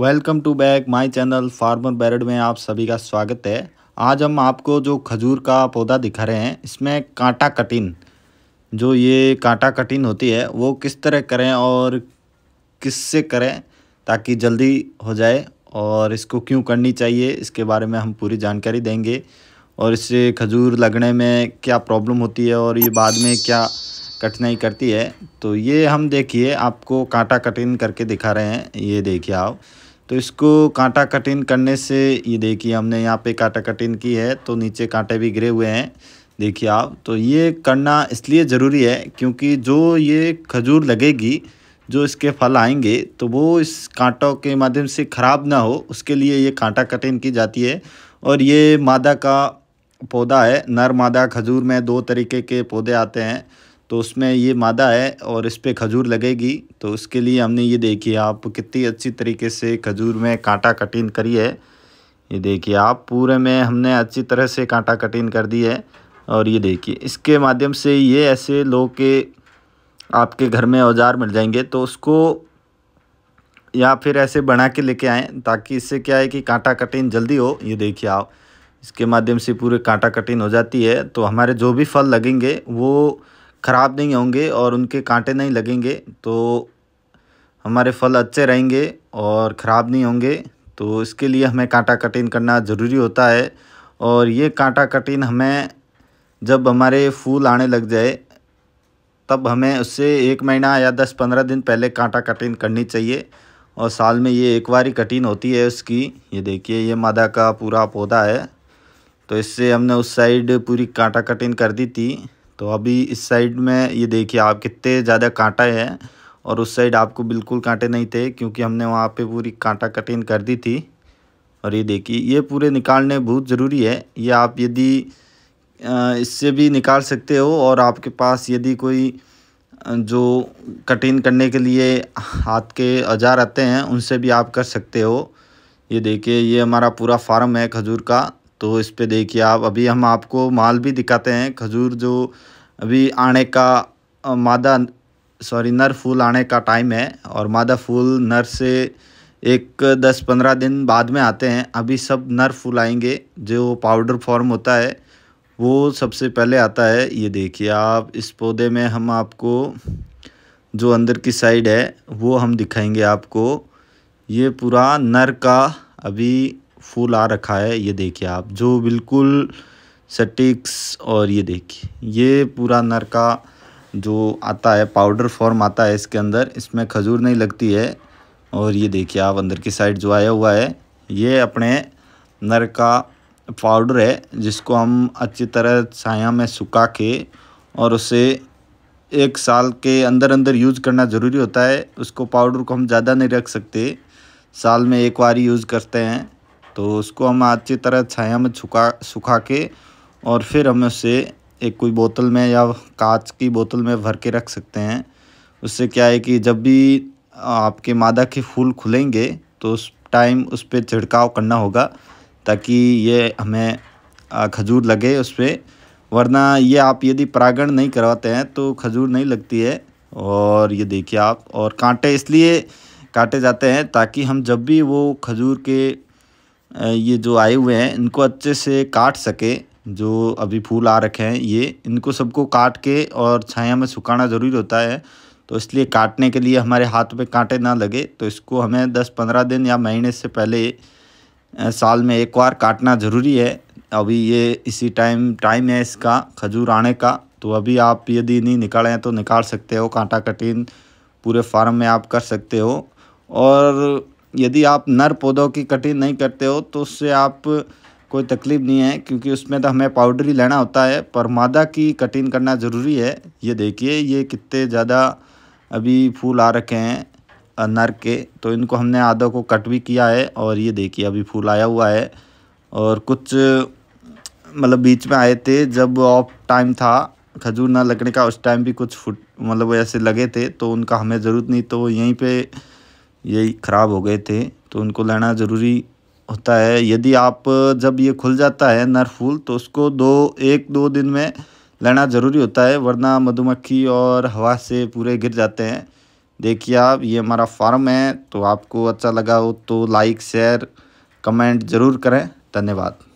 welcome to back my channel farmer बैरड में आप सभी का स्वागत है आज हम आपको जो खजूर का पौधा दिखा रहे हैं इसमें कांटा कटिन जो ये कांटा कटिन होती है वो किस तरह करें और किससे करें ताकि जल्दी हो जाए और इसको क्यों करनी चाहिए इसके बारे में हम पूरी जानकारी देंगे और इससे खजूर लगने में क्या प्रॉब्लम होती है और ये बाद में क्या कठिनाई करती है तो ये हम देखिए आपको कांटा कटिन करके दिखा रहे हैं ये देखिए आप तो इसको कांटा कटिंग करने से ये देखिए हमने यहाँ पे कांटा कटिंग की है तो नीचे कांटे भी गिरे हुए हैं देखिए आप तो ये करना इसलिए ज़रूरी है क्योंकि जो ये खजूर लगेगी जो इसके फल आएंगे तो वो इस कांटों के माध्यम से ख़राब ना हो उसके लिए ये कांटा कटिंग की जाती है और ये मादा का पौधा है नर मादा खजूर में दो तरीके के पौधे आते हैं तो उसमें ये मादा है और इस पर खजूर लगेगी तो उसके लिए हमने ये देखिए आप कितनी अच्छी तरीके से खजूर में कांटा कटिंग करी है ये देखिए आप पूरे में हमने अच्छी तरह से कांटा कटिंग कर दी है और ये देखिए इसके माध्यम से ये ऐसे लोग के आपके घर में औजार मिल जाएंगे तो उसको या फिर ऐसे बना के लेके आएँ ताकि इससे क्या है कि कांटा कटिंग जल्दी हो ये देखिए आप इसके माध्यम से पूरे कांटा कटिंग हो जाती है तो हमारे जो भी फल लगेंगे वो ख़राब नहीं होंगे और उनके कांटे नहीं लगेंगे तो हमारे फल अच्छे रहेंगे और ख़राब नहीं होंगे तो इसके लिए हमें कांटा कटिंग करना ज़रूरी होता है और ये कांटा कटिंग हमें जब हमारे फूल आने लग जाए तब हमें उससे एक महीना या दस पंद्रह दिन पहले कांटा कटिंग करनी चाहिए और साल में ये एक बार ही कटिंग होती है उसकी ये देखिए ये मादा का पूरा पौधा है तो इससे हमने उस साइड पूरी कांटा कटिंग कर दी थी तो अभी इस साइड में ये देखिए आप कितने ज़्यादा कांटा है और उस साइड आपको बिल्कुल कांटे नहीं थे क्योंकि हमने वहाँ पे पूरी कांटा कटिंग कर दी थी और ये देखिए ये पूरे निकालने बहुत ज़रूरी है ये आप यदि इससे भी निकाल सकते हो और आपके पास यदि कोई जो कटिंग करने के लिए हाथ के औजार आते हैं उनसे भी आप कर सकते हो ये देखिए ये हमारा पूरा फार्म है खजूर का तो इस पे देखिए आप अभी हम आपको माल भी दिखाते हैं खजूर जो अभी आने का मादा सॉरी नर फूल आने का टाइम है और मादा फूल नर से एक दस पंद्रह दिन बाद में आते हैं अभी सब नर फूल आएंगे जो पाउडर फॉर्म होता है वो सबसे पहले आता है ये देखिए आप इस पौधे में हम आपको जो अंदर की साइड है वो हम दिखाएंगे आपको ये पूरा नर का अभी फूल आ रखा है ये देखिए आप जो बिल्कुल सटिक्स और ये देखिए ये पूरा नर का जो आता है पाउडर फॉर्म आता है इसके अंदर इसमें खजूर नहीं लगती है और ये देखिए आप अंदर की साइड जो आया हुआ है ये अपने नर का पाउडर है जिसको हम अच्छी तरह छाया में सुखा के और उसे एक साल के अंदर अंदर यूज़ करना ज़रूरी होता है उसको पाउडर को हम ज़्यादा नहीं रख सकते साल में एक बार यूज़ करते हैं तो उसको हम अच्छी तरह छाया में छुका सुखा के और फिर हम उसे एक कोई बोतल में या कांच की बोतल में भर के रख सकते हैं उससे क्या है कि जब भी आपके मादा के फूल खुलेंगे तो उस टाइम उस पर छिड़काव करना होगा ताकि ये हमें खजूर लगे उस पर वरना ये आप यदि परागण नहीं करवाते हैं तो खजूर नहीं लगती है और ये देखिए आप और कांटे इसलिए काटे जाते हैं ताकि हम जब भी वो खजूर के ये जो आए हुए हैं इनको अच्छे से काट सके जो अभी फूल आ रखे हैं ये इनको सबको काट के और छाया में सुखाना ज़रूरी होता है तो इसलिए काटने के लिए हमारे हाथ पे कांटे ना लगे तो इसको हमें दस पंद्रह दिन या महीने से पहले साल में एक बार काटना ज़रूरी है अभी ये इसी टाइम टाइम है इसका खजूर आने का तो अभी आप यदि नहीं निकालें तो निकाल सकते हो कांटा कटिंग पूरे फार्म में आप कर सकते हो और यदि आप नर पौधों की कटिंग नहीं करते हो तो उससे आप कोई तकलीफ़ नहीं है क्योंकि उसमें तो हमें पाउडर ही लेना होता है पर मादा की कटिंग करना ज़रूरी है ये देखिए ये कितने ज़्यादा अभी फूल आ रखे हैं नर के तो इनको हमने आधा को कट भी किया है और ये देखिए अभी फूल आया हुआ है और कुछ मतलब बीच में आए थे जब ऑफ टाइम था खजूर ना लगने का उस टाइम भी कुछ फुट मतलब ऐसे लगे थे तो उनका हमें ज़रूरत नहीं तो यहीं पे ये ख़राब हो गए थे तो उनको लेना ज़रूरी होता है यदि आप जब ये खुल जाता है नर फूल तो उसको दो एक दो दिन में लेना ज़रूरी होता है वरना मधुमक्खी और हवा से पूरे गिर जाते हैं देखिए आप ये हमारा फार्म है तो आपको अच्छा लगा हो तो लाइक शेयर कमेंट ज़रूर करें धन्यवाद